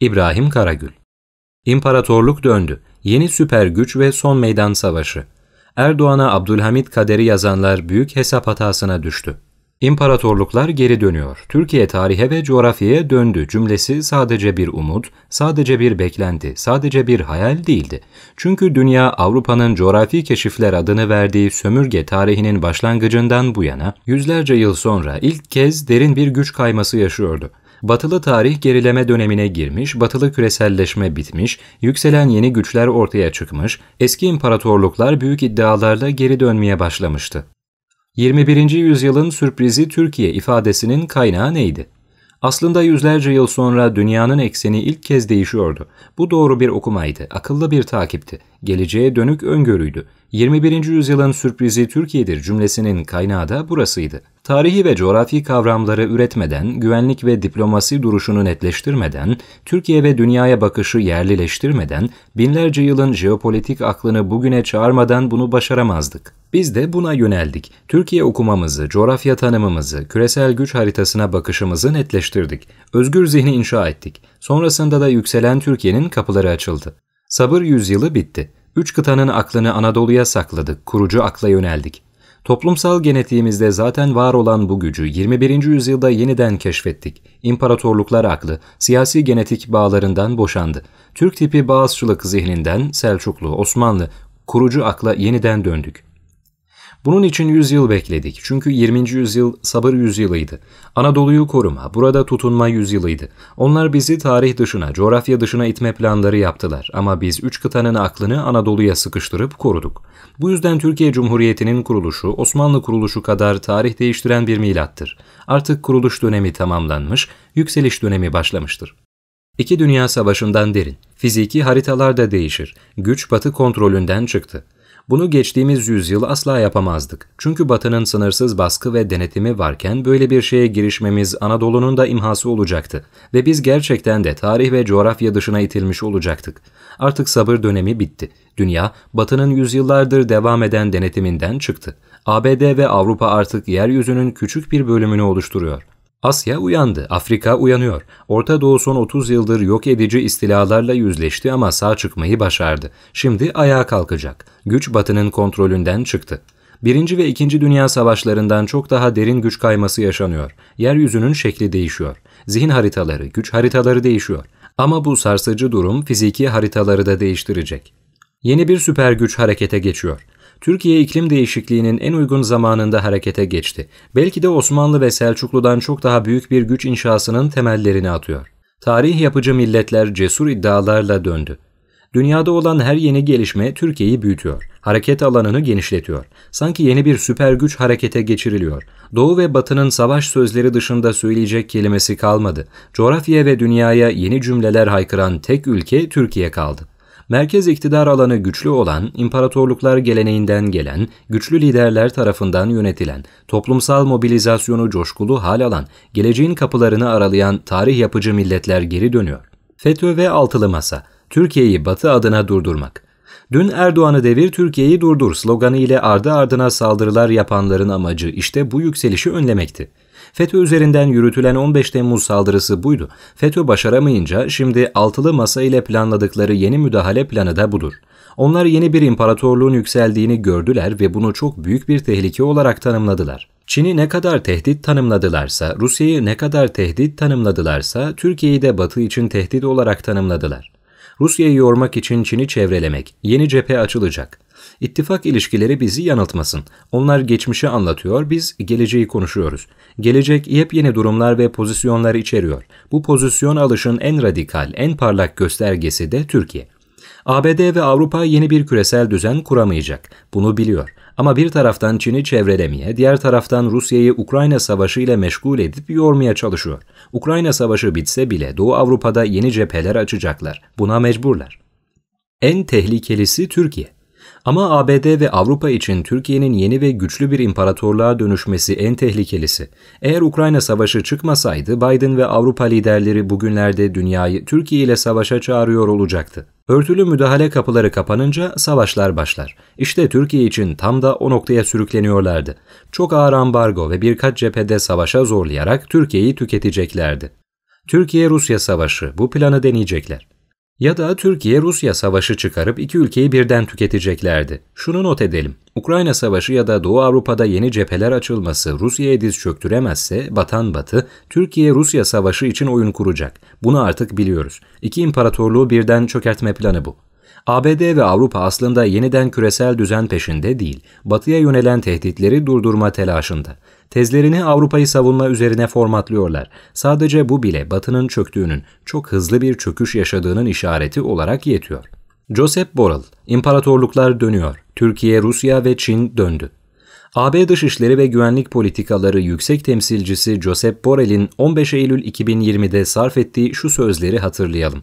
İbrahim Karagül İmparatorluk döndü. Yeni süper güç ve son meydan savaşı. Erdoğan'a Abdülhamit kaderi yazanlar büyük hesap hatasına düştü. İmparatorluklar geri dönüyor. Türkiye tarihe ve coğrafyaya döndü cümlesi sadece bir umut, sadece bir beklenti, sadece bir hayal değildi. Çünkü dünya Avrupa'nın coğrafi keşifler adını verdiği sömürge tarihinin başlangıcından bu yana yüzlerce yıl sonra ilk kez derin bir güç kayması yaşıyordu batılı tarih gerileme dönemine girmiş, batılı küreselleşme bitmiş, yükselen yeni güçler ortaya çıkmış, eski imparatorluklar büyük iddialarla geri dönmeye başlamıştı. 21. yüzyılın sürprizi Türkiye ifadesinin kaynağı neydi? Aslında yüzlerce yıl sonra dünyanın ekseni ilk kez değişiyordu. Bu doğru bir okumaydı, akıllı bir takipti, geleceğe dönük öngörüydü. 21. yüzyılın sürprizi Türkiye'dir cümlesinin kaynağı da burasıydı. Tarihi ve coğrafi kavramları üretmeden, güvenlik ve diplomasi duruşunu netleştirmeden, Türkiye ve dünyaya bakışı yerlileştirmeden, binlerce yılın jeopolitik aklını bugüne çağırmadan bunu başaramazdık. Biz de buna yöneldik. Türkiye okumamızı, coğrafya tanımımızı, küresel güç haritasına bakışımızı netleştirdik. Özgür zihni inşa ettik. Sonrasında da yükselen Türkiye'nin kapıları açıldı. Sabır yüzyılı bitti. Üç kıtanın aklını Anadolu'ya sakladık, kurucu akla yöneldik. Toplumsal genetiğimizde zaten var olan bu gücü 21. yüzyılda yeniden keşfettik. İmparatorluklar aklı, siyasi genetik bağlarından boşandı. Türk tipi bağızçılık zihninden Selçuklu, Osmanlı, kurucu akla yeniden döndük. Bunun için 100 yıl bekledik. Çünkü 20. yüzyıl sabır yüzyılıydı. Anadolu'yu koruma, burada tutunma yüzyılıydı. Onlar bizi tarih dışına, coğrafya dışına itme planları yaptılar. Ama biz üç kıtanın aklını Anadolu'ya sıkıştırıp koruduk. Bu yüzden Türkiye Cumhuriyeti'nin kuruluşu Osmanlı kuruluşu kadar tarih değiştiren bir milattır. Artık kuruluş dönemi tamamlanmış, yükseliş dönemi başlamıştır. İki Dünya Savaşı'ndan derin, fiziki haritalar da değişir, güç batı kontrolünden çıktı. Bunu geçtiğimiz yüzyıl asla yapamazdık. Çünkü Batı'nın sınırsız baskı ve denetimi varken böyle bir şeye girişmemiz Anadolu'nun da imhası olacaktı. Ve biz gerçekten de tarih ve coğrafya dışına itilmiş olacaktık. Artık sabır dönemi bitti. Dünya, Batı'nın yüzyıllardır devam eden denetiminden çıktı. ABD ve Avrupa artık yeryüzünün küçük bir bölümünü oluşturuyor. Asya uyandı, Afrika uyanıyor. Orta Doğu son 30 yıldır yok edici istilalarla yüzleşti ama sağ çıkmayı başardı. Şimdi ayağa kalkacak. Güç batının kontrolünden çıktı. Birinci ve İkinci Dünya Savaşlarından çok daha derin güç kayması yaşanıyor. Yeryüzünün şekli değişiyor. Zihin haritaları, güç haritaları değişiyor. Ama bu sarsıcı durum fiziki haritaları da değiştirecek. Yeni bir süper güç harekete geçiyor. Türkiye iklim değişikliğinin en uygun zamanında harekete geçti. Belki de Osmanlı ve Selçuklu'dan çok daha büyük bir güç inşasının temellerini atıyor. Tarih yapıcı milletler cesur iddialarla döndü. Dünyada olan her yeni gelişme Türkiye'yi büyütüyor. Hareket alanını genişletiyor. Sanki yeni bir süper güç harekete geçiriliyor. Doğu ve Batı'nın savaş sözleri dışında söyleyecek kelimesi kalmadı. Coğrafya ve dünyaya yeni cümleler haykıran tek ülke Türkiye kaldı merkez iktidar alanı güçlü olan, imparatorluklar geleneğinden gelen, güçlü liderler tarafından yönetilen, toplumsal mobilizasyonu coşkulu hal alan, geleceğin kapılarını aralayan tarih yapıcı milletler geri dönüyor. FETÖ ve Altılı Masa, Türkiye'yi Batı adına durdurmak. Dün Erdoğan'ı devir Türkiye'yi durdur sloganı ile ardı ardına saldırılar yapanların amacı işte bu yükselişi önlemekti. FETÖ üzerinden yürütülen 15 Temmuz saldırısı buydu. FETÖ başaramayınca şimdi altılı masa ile planladıkları yeni müdahale planı da budur. Onlar yeni bir imparatorluğun yükseldiğini gördüler ve bunu çok büyük bir tehlike olarak tanımladılar. Çin'i ne kadar tehdit tanımladılarsa, Rusya'yı ne kadar tehdit tanımladılarsa, Türkiye'yi de Batı için tehdit olarak tanımladılar. Rusya'yı yormak için Çin'i çevrelemek, yeni cephe açılacak. İttifak ilişkileri bizi yanıltmasın. Onlar geçmişi anlatıyor, biz geleceği konuşuyoruz. Gelecek yepyeni durumlar ve pozisyonlar içeriyor. Bu pozisyon alışın en radikal, en parlak göstergesi de Türkiye. ABD ve Avrupa yeni bir küresel düzen kuramayacak. Bunu biliyor. Ama bir taraftan Çin'i çevrelemeye, diğer taraftan Rusya'yı Ukrayna Savaşı ile meşgul edip yormaya çalışıyor. Ukrayna Savaşı bitse bile Doğu Avrupa'da yeni cepheler açacaklar. Buna mecburlar. En tehlikelisi Türkiye. Ama ABD ve Avrupa için Türkiye'nin yeni ve güçlü bir imparatorluğa dönüşmesi en tehlikelisi. Eğer Ukrayna savaşı çıkmasaydı Biden ve Avrupa liderleri bugünlerde dünyayı Türkiye ile savaşa çağırıyor olacaktı. Örtülü müdahale kapıları kapanınca savaşlar başlar. İşte Türkiye için tam da o noktaya sürükleniyorlardı. Çok ağır ambargo ve birkaç cephede savaşa zorlayarak Türkiye'yi tüketeceklerdi. Türkiye-Rusya savaşı bu planı deneyecekler. Ya da Türkiye-Rusya savaşı çıkarıp iki ülkeyi birden tüketeceklerdi. Şunu not edelim. Ukrayna savaşı ya da Doğu Avrupa'da yeni cepheler açılması Rusya'yı diz çöktüremezse batan batı Türkiye-Rusya savaşı için oyun kuracak. Bunu artık biliyoruz. İki imparatorluğu birden çökertme planı bu. ABD ve Avrupa aslında yeniden küresel düzen peşinde değil, batıya yönelen tehditleri durdurma telaşında. Tezlerini Avrupa'yı savunma üzerine formatlıyorlar. Sadece bu bile batının çöktüğünün, çok hızlı bir çöküş yaşadığının işareti olarak yetiyor. Joseph Borrell, İmparatorluklar dönüyor, Türkiye, Rusya ve Çin döndü. AB Dışişleri ve Güvenlik Politikaları Yüksek Temsilcisi Josep Borrell'in 15 Eylül 2020'de sarf ettiği şu sözleri hatırlayalım.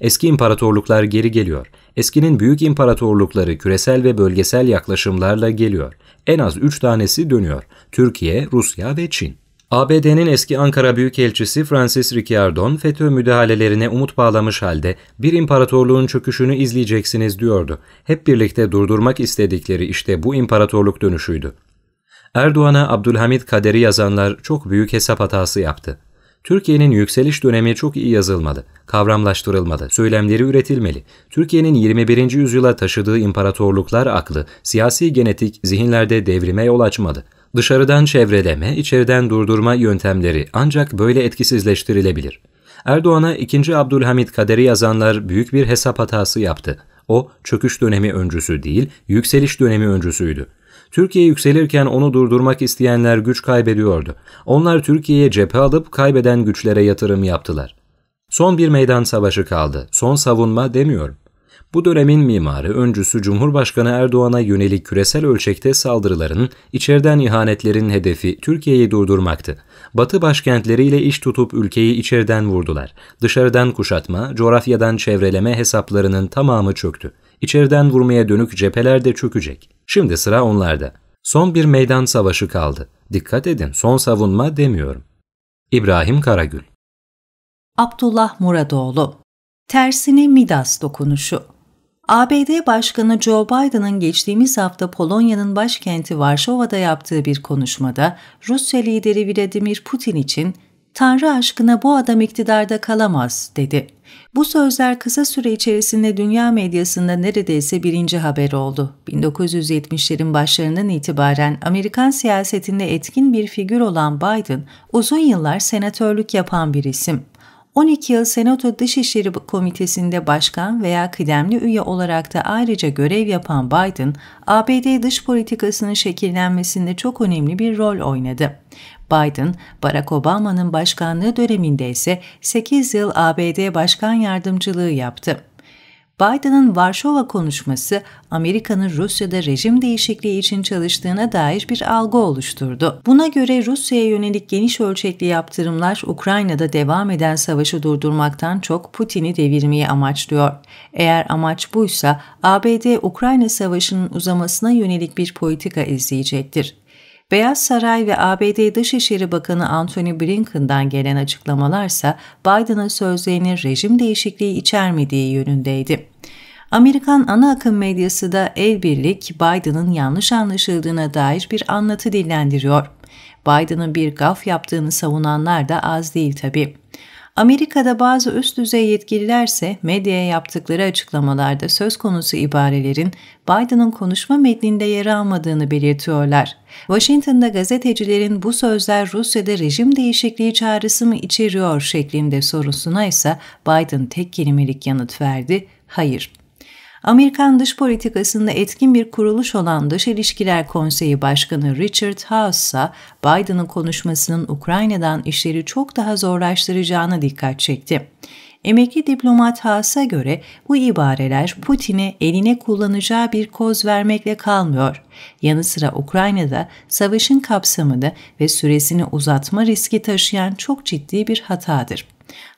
Eski imparatorluklar geri geliyor. Eskinin büyük imparatorlukları küresel ve bölgesel yaklaşımlarla geliyor. En az 3 tanesi dönüyor. Türkiye, Rusya ve Çin. ABD'nin eski Ankara Büyükelçisi Francis Ricciardon, FETÖ müdahalelerine umut bağlamış halde bir imparatorluğun çöküşünü izleyeceksiniz diyordu. Hep birlikte durdurmak istedikleri işte bu imparatorluk dönüşüydü. Erdoğan'a Abdülhamit Kader'i yazanlar çok büyük hesap hatası yaptı. Türkiye'nin yükseliş dönemi çok iyi yazılmadı, kavramlaştırılmadı, söylemleri üretilmeli. Türkiye'nin 21. yüzyıla taşıdığı imparatorluklar aklı, siyasi genetik zihinlerde devrime yol açmadı. Dışarıdan çevreleme, içeriden durdurma yöntemleri ancak böyle etkisizleştirilebilir. Erdoğan'a 2. Abdülhamit Kader'i yazanlar büyük bir hesap hatası yaptı. O çöküş dönemi öncüsü değil, yükseliş dönemi öncüsüydü. Türkiye yükselirken onu durdurmak isteyenler güç kaybediyordu. Onlar Türkiye'ye cephe alıp kaybeden güçlere yatırım yaptılar. Son bir meydan savaşı kaldı. Son savunma demiyorum. Bu dönemin mimarı, öncüsü Cumhurbaşkanı Erdoğan'a yönelik küresel ölçekte saldırıların, içeriden ihanetlerin hedefi Türkiye'yi durdurmaktı. Batı başkentleriyle iş tutup ülkeyi içeriden vurdular. Dışarıdan kuşatma, coğrafyadan çevreleme hesaplarının tamamı çöktü. İçeriden vurmaya dönük cepheler de çökecek. Şimdi sıra onlarda. Son bir meydan savaşı kaldı. Dikkat edin, son savunma demiyorum. İbrahim Karagül Abdullah Muradoğlu tersini Midas dokunuşu ABD Başkanı Joe Biden'ın geçtiğimiz hafta Polonya'nın başkenti Varşova'da yaptığı bir konuşmada Rusya lideri Vladimir Putin için Tanrı aşkına bu adam iktidarda kalamaz dedi. Bu sözler kısa süre içerisinde dünya medyasında neredeyse birinci haber oldu. 1970'lerin başlarından itibaren Amerikan siyasetinde etkin bir figür olan Biden uzun yıllar senatörlük yapan bir isim. 12 yıl Senato Dışişleri Komitesi'nde başkan veya kıdemli üye olarak da ayrıca görev yapan Biden, ABD dış politikasının şekillenmesinde çok önemli bir rol oynadı. Biden, Barack Obama'nın başkanlığı döneminde ise 8 yıl ABD Başkan Yardımcılığı yaptı. Biden'ın Varşova konuşması Amerika'nın Rusya'da rejim değişikliği için çalıştığına dair bir algı oluşturdu. Buna göre Rusya'ya yönelik geniş ölçekli yaptırımlar Ukrayna'da devam eden savaşı durdurmaktan çok Putin'i devirmeyi amaçlıyor. Eğer amaç buysa ABD Ukrayna savaşının uzamasına yönelik bir politika izleyecektir. Beyaz Saray ve ABD Dışişleri Bakanı Antony Blinken'dan gelen açıklamalarsa Biden'ın sözlerinin rejim değişikliği içermediği yönündeydi. Amerikan ana akım medyası da ev birlik Biden'ın yanlış anlaşıldığına dair bir anlatı dillendiriyor. Biden'ın bir gaf yaptığını savunanlar da az değil tabii. Amerika'da bazı üst düzey yetkililerse medyaya yaptıkları açıklamalarda söz konusu ibarelerin Biden'ın konuşma metninde yer almadığını belirtiyorlar. Washington'da gazetecilerin bu sözler Rusya'da rejim değişikliği çağrısı mı içeriyor şeklinde sorusuna ise Biden tek kelimelik yanıt verdi, hayır. Amerikan dış politikasında etkin bir kuruluş olan Dış İlişkiler Konseyi Başkanı Richard House ise Biden'ın konuşmasının Ukrayna'dan işleri çok daha zorlaştıracağına dikkat çekti. Emekli diplomat Haas'a göre bu ibareler Putin'i eline kullanacağı bir koz vermekle kalmıyor. Yanı sıra Ukrayna'da savaşın kapsamını ve süresini uzatma riski taşıyan çok ciddi bir hatadır.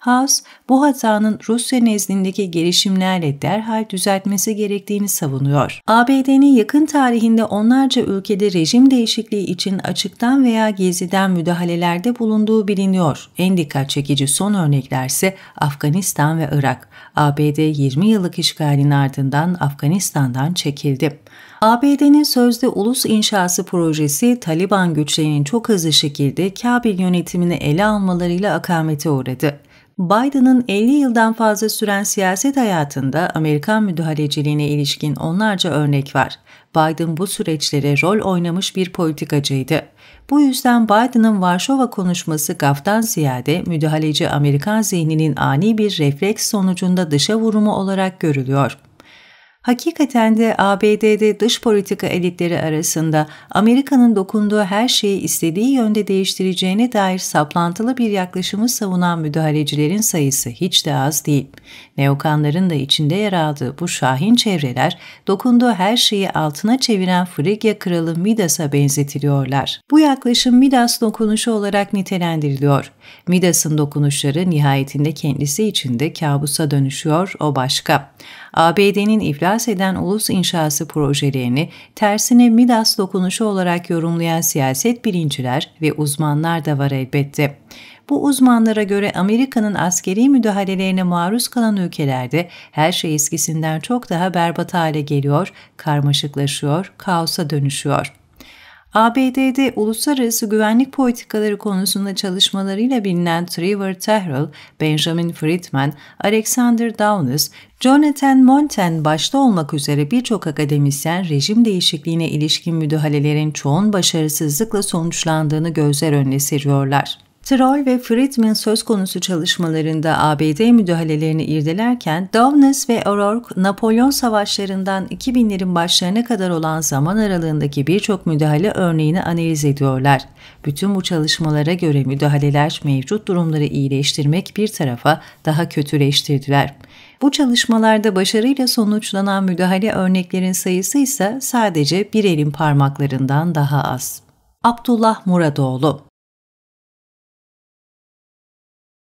Haas, bu hatanın Rusya nezdindeki gelişimlerle derhal düzeltmesi gerektiğini savunuyor. ABD'nin yakın tarihinde onlarca ülkede rejim değişikliği için açıktan veya geziden müdahalelerde bulunduğu biliniyor. En dikkat çekici son örnekler ise Afganistan ve Irak. ABD 20 yıllık işgalin ardından Afganistan'dan çekildi. ABD'nin sözde ulus inşası projesi Taliban güçlerinin çok hızlı şekilde Kabil yönetimini ele almalarıyla akamete uğradı. Biden'ın 50 yıldan fazla süren siyaset hayatında Amerikan müdahaleciliğine ilişkin onlarca örnek var. Biden bu süreçlere rol oynamış bir politikacıydı. Bu yüzden Biden'ın Varşova konuşması gaftan ziyade müdahaleci Amerikan zihninin ani bir refleks sonucunda dışa vurumu olarak görülüyor. Hakikaten de ABD'de dış politika elitleri arasında Amerika'nın dokunduğu her şeyi istediği yönde değiştireceğine dair saplantılı bir yaklaşımı savunan müdahalecilerin sayısı hiç de az değil. Neokanların da içinde yer aldığı bu şahin çevreler dokunduğu her şeyi altına çeviren Frigya kralı Midas'a benzetiliyorlar. Bu yaklaşım Midas dokunuşu olarak nitelendiriliyor. Midas'ın dokunuşları nihayetinde kendisi için de kabusa dönüşüyor, o başka. ABD'nin iflas eden ulus inşası projelerini tersine Midas dokunuşu olarak yorumlayan siyaset bilinciler ve uzmanlar da var elbette. Bu uzmanlara göre Amerika'nın askeri müdahalelerine maruz kalan ülkelerde her şey eskisinden çok daha berbat hale geliyor, karmaşıklaşıyor, kaosa dönüşüyor. ABD'de uluslararası güvenlik politikaları konusunda çalışmalarıyla bilinen Trevor Terrell, Benjamin Friedman, Alexander Downes, Jonathan Monten başta olmak üzere birçok akademisyen rejim değişikliğine ilişkin müdahalelerin çoğun başarısızlıkla sonuçlandığını gözler önüne seriyorlar. Troll ve Friedman söz konusu çalışmalarında ABD müdahalelerini irdelerken, Downes ve O'Rourke, Napolyon savaşlarından 2000'lerin başlarına kadar olan zaman aralığındaki birçok müdahale örneğini analiz ediyorlar. Bütün bu çalışmalara göre müdahaleler mevcut durumları iyileştirmek bir tarafa daha kötüleştirdiler. Bu çalışmalarda başarıyla sonuçlanan müdahale örneklerin sayısı ise sadece bir elin parmaklarından daha az. Abdullah Muradoğlu